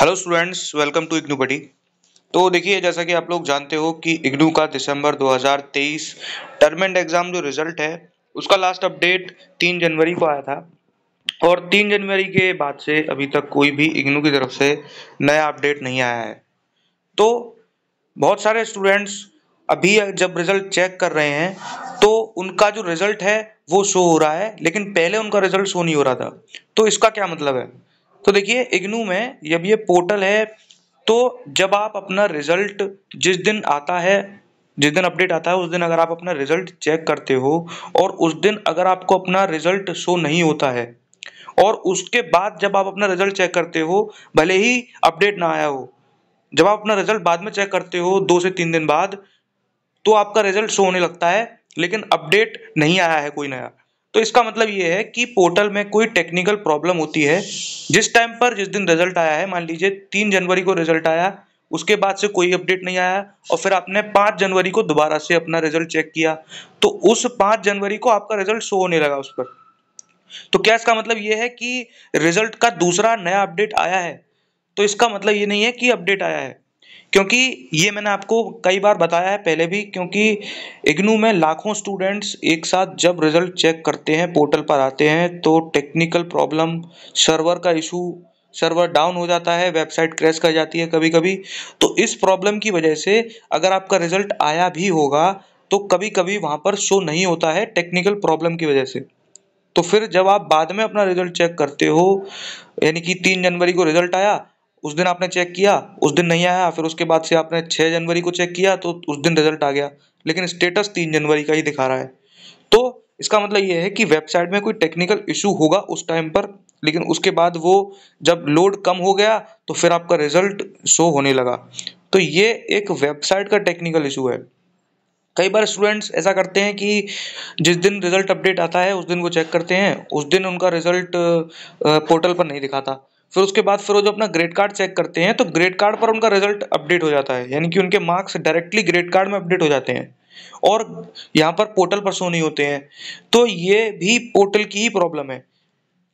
hello students welcome to IGNOU पटी तो देखिए जैसा कि आप लोग जानते हो कि इग्नू का दिसंबर 2023 टर्म एंड एग्ज़ाम जो रिजल्ट है उसका लास्ट अपडेट 3 जनवरी को आया था और 3 जनवरी के बाद से अभी तक कोई भी इग्नू की तरफ से नया अपडेट नहीं आया है तो बहुत सारे स्टूडेंट्स अभी जब रिजल्ट चेक कर रहे हैं तो उनका जो रिजल्ट है वो शो हो रहा है लेकिन पहले उनका रिजल्ट शो नहीं हो रहा था तो इसका क्या मतलब है तो देखिए इग्नू में जब ये पोर्टल है तो जब आप अपना रिजल्ट जिस दिन आता है जिस दिन अपडेट आता है उस दिन अगर आप अपना रिजल्ट चेक करते हो और उस दिन अगर आपको अपना रिजल्ट शो नहीं होता है और उसके बाद जब आप अपना रिजल्ट चेक करते हो भले ही अपडेट ना आया हो जब आप अपना रिजल्ट बाद में चेक करते हो दो से तीन दिन बाद तो आपका रिजल्ट शो होने लगता है लेकिन अपडेट नहीं आया है कोई नया तो इसका मतलब ये है कि पोर्टल में कोई टेक्निकल प्रॉब्लम होती है जिस टाइम पर जिस दिन रिजल्ट आया है मान लीजिए तीन जनवरी को रिजल्ट आया उसके बाद से कोई अपडेट नहीं आया और फिर आपने पाँच जनवरी को दोबारा से अपना रिजल्ट चेक किया तो उस पाँच जनवरी को आपका रिजल्ट शो होने लगा उस पर तो क्या इसका मतलब ये है कि रिजल्ट का दूसरा नया अपडेट आया है तो इसका मतलब ये नहीं है कि अपडेट आया है क्योंकि ये मैंने आपको कई बार बताया है पहले भी क्योंकि इग्नू में लाखों स्टूडेंट्स एक साथ जब रिजल्ट चेक करते हैं पोर्टल पर आते हैं तो टेक्निकल प्रॉब्लम सर्वर का इशू सर्वर डाउन हो जाता है वेबसाइट क्रैश कर जाती है कभी कभी तो इस प्रॉब्लम की वजह से अगर आपका रिजल्ट आया भी होगा तो कभी कभी वहाँ पर शो नहीं होता है टेक्निकल प्रॉब्लम की वजह से तो फिर जब आप बाद में अपना रिजल्ट चेक करते हो यानी कि तीन जनवरी को रिजल्ट आया उस दिन आपने चेक किया उस दिन नहीं आया फिर उसके बाद से आपने छः जनवरी को चेक किया तो उस दिन रिजल्ट आ गया लेकिन स्टेटस तीन जनवरी का ही दिखा रहा है तो इसका मतलब ये है कि वेबसाइट में कोई टेक्निकल इशू होगा उस टाइम पर लेकिन उसके बाद वो जब लोड कम हो गया तो फिर आपका रिजल्ट शो होने लगा तो ये एक वेबसाइट का टेक्निकल इशू है कई बार स्टूडेंट्स ऐसा करते हैं कि जिस दिन रिजल्ट अपडेट आता है उस दिन वो चेक करते हैं उस दिन उनका रिजल्ट पोर्टल पर नहीं दिखाता फिर उसके बाद फिर वो जो अपना ग्रेड कार्ड चेक करते हैं तो ग्रेड कार्ड पर उनका रिजल्ट अपडेट हो जाता है यानी कि उनके मार्क्स डायरेक्टली ग्रेड कार्ड में अपडेट हो जाते हैं और यहाँ पर पोर्टल पर शो नहीं होते हैं तो ये भी पोर्टल की ही प्रॉब्लम है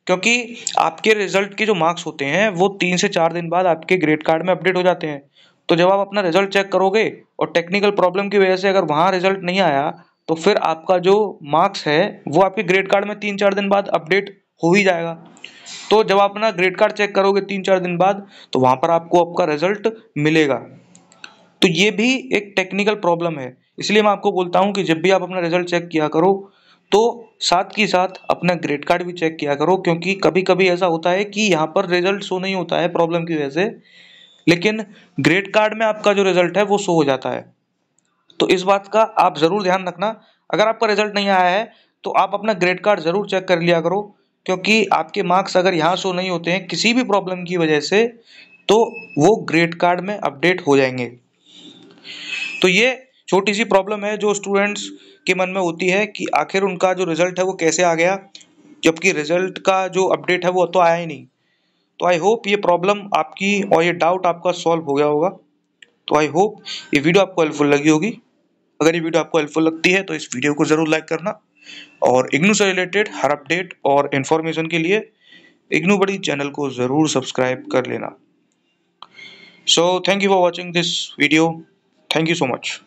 क्योंकि आपके रिजल्ट के जो मार्क्स होते हैं वो तीन से चार दिन बाद आपके ग्रेड कार्ड में अपडेट हो जाते हैं तो जब आप अपना रिजल्ट चेक करोगे और टेक्निकल प्रॉब्लम की वजह से अगर वहाँ रिजल्ट नहीं आया तो फिर आपका जो मार्क्स है वो आपके ग्रेड कार्ड में तीन चार दिन बाद अपडेट हो ही जाएगा तो जब आप ना ग्रेड कार्ड चेक करोगे तीन चार दिन बाद तो वहाँ पर आपको आपका रिजल्ट मिलेगा तो ये भी एक टेक्निकल प्रॉब्लम है इसलिए मैं आपको बोलता हूँ कि जब भी आप अपना रिजल्ट चेक किया करो तो साथ ही साथ अपना ग्रेड कार्ड भी चेक किया करो क्योंकि कभी कभी ऐसा होता है कि यहाँ पर रिजल्ट शो नहीं होता है प्रॉब्लम की वजह से लेकिन ग्रेड कार्ड में आपका जो रिजल्ट है वो शो हो जाता है तो इस बात का आप ज़रूर ध्यान रखना अगर आपका रिजल्ट नहीं आया है तो आप अपना ग्रेड कार्ड ज़रूर चेक कर लिया करो क्योंकि आपके मार्क्स अगर यहाँ शो नहीं होते हैं किसी भी प्रॉब्लम की वजह से तो वो ग्रेड कार्ड में अपडेट हो जाएंगे तो ये छोटी सी प्रॉब्लम है जो स्टूडेंट्स के मन में होती है कि आखिर उनका जो रिजल्ट है वो कैसे आ गया जबकि रिजल्ट का जो अपडेट है वो तो आया ही नहीं तो आई होप ये प्रॉब्लम आपकी और ये डाउट आपका सॉल्व हो गया होगा तो आई होप ये वीडियो आपको हेल्पफुल लगी होगी अगर ये वीडियो आपको हेल्पफुल लगती है तो इस वीडियो को ज़रूर लाइक करना और इग्नू से रिलेटेड हर अपडेट और इन्फॉर्मेशन के लिए इग्नू बड़ी चैनल को ज़रूर सब्सक्राइब कर लेना so thank you for watching this video thank you so much